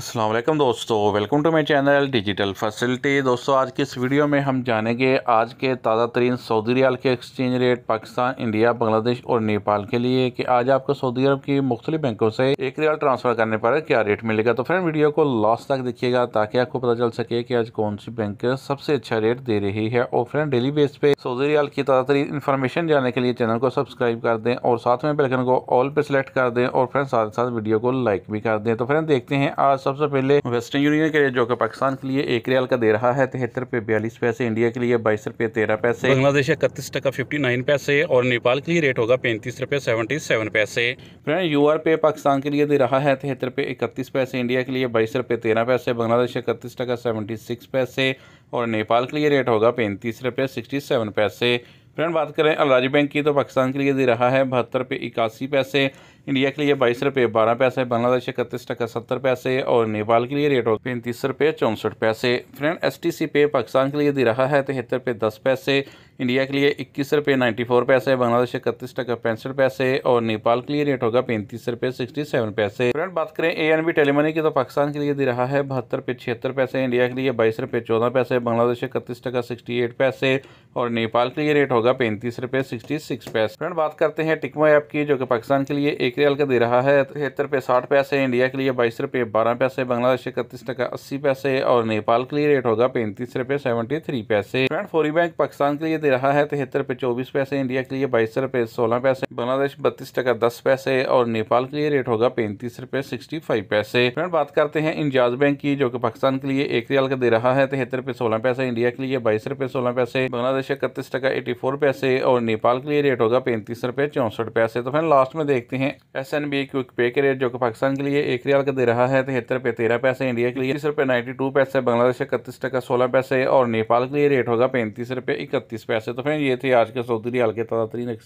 असलम दोस्तों welcome to my channel digital facility दोस्तों आज की इस वीडियो में हम जानेंगे आज के ताज़ा तरीन सऊदी रियाल के exchange rate Pakistan India Bangladesh और नेपाल के लिए कि आज आपको सऊदी अरब की मुख्तलि बैंकों से एक रियाल ट्रांसफ़र करने पर क्या रेट मिलेगा तो फ्रेंड वीडियो को लास्ट तक देखिएगा ताकि आपको पता चल सके कि आज कौन सी बैंक सबसे अच्छा रेट दे रही है और फ्रेंड डेली बेस पे सऊदी रियाल की ताज़ा तरीन इन्फॉर्मेशन जानने के लिए चैनल को सब्सक्राइब कर दें और साथ में बेलकन को ऑल पर सिलेक्ट कर दें और फ्रेंड साथ साथ वीडियो को लाइक भी कर दें तो फ्रेंड देखते हैं आज सबसे पहले वेस्टर्न यूनियन के लिए जो कि पाकिस्तान के लिए एक रियाल का दे रहा है तिहत्तर पे बयालीस पैसे इंडिया के लिए बाईस रुपये तेरह पैसे बांग्लादेश इकतीस टका फिफ्टी नाइन पैसे और नेपाल के लिए रेट होगा पैंतीस रुपये सेवेंटी सेवन पैसे friend urpay Pakistan के लिए दे रहा है तिहत्तर पे इकतीस पैसे इंडिया के लिए बाईस रुपये तेरह पैसे बांग्लादेश इकतीस टका सेवेंटी सिक्स पैसे और नेपाल के लिए रेट होगा पैंतीस रुपये सिक्सटी सेवन पैसे फ्रेंड बात करें अलराजी बैंक की तो पाकिस्तान के लिए दे रहा है बहत्तर पे इक्यासी पैसे इंडिया के लिए बाईस रुपये बारह पैसे बांग्लादेश इकतीस टका सत्तर पैसे और नेपाल के लिए रेट हो पैंतीस रुपये चौंसठ पैसे फ्रेंड एस टी सी पे पाकिस्तान के लिए दे रहा है तो तिहत्तर रुपये दस पैसे इंडिया के लिए इक्कीस रुपये नाइन्टी फोर पैसे बांग्लादेश इकतीस टका पैंसठ पैसे और नेपाल के लिए रेट होगा पैंतीस रुपये सिक्सटी सेवन पैसे फ्रेंड बात करें ए एन बी टेलीमनी की तो पाकिस्तान के लिए दे रहा है बहत्तर रुपये छिहत्तर पैसे इंडिया के लिए बाईस रुपये चौदह पैसे बांग्लादेश इकतीस टका सिक्सटी एट पैसे और नेपाल के लिए रेट होगा पैंतीस रुपये सिक्सटी सिक्स पैसे फ्रेंड बात करते हैं टिकमो ऐप की जो कि पाकिस्तान के लिए एक रियाल का दे रहा है तिहत्तर तो रुपये साठ पैसे इंडिया के लिए बाईस रुपये बारह पैसे बांग्लादेश इकतीस टका अस्सी पैसे और नेपाल के लिए रेट होगा पैंतीस रुपये सेवेंटी थ्री पैसे फ्रेंड फोरी बैंक पाकिस्तान के लिए दे रहा है तिहत्तर तो रुपये चौबीस पैसे इंडिया के लिए बाईस रुपये सोलह पैसे बांग्लादेश बत्तीस टका दस पैसे और नेपाल के लिए रेट होगा पैंतीस रुपये सिक्सटी फाइव पैसे फ्रेंड बात करते हैं इंजाज बैंक की जो कि पाकिस्तान के लिए एक रियाल का दे रहा है तिहत्तर तो रुपये सोलह पैसे इंडिया के लिए बाईस रुपये सोलह पैसे बांग्लादेश इकतीस टका एटी फोर पैसे और नेपाल के लिए रेट होगा पैंतीस रुपये चौंसठ पैसे तो फ्रेंड लास्ट में देखते हैं एस एन बी क्विक पे के रेट जो कि पाकिस्तान के लिए एक रियाल का दे रहा है तिहत्तर रुपये तेरह पैसे इंडिया के लिए तीस रुपये नाइन्टी टू पैसे बांग्लादेश इकतीस टका सोलह पैसे और नेपाल के लिए रेट होगा पैंतीस रुपये इकतीस पैसे तो फिर ये थे आज के सऊदी रियाल के ताज़ा तरीन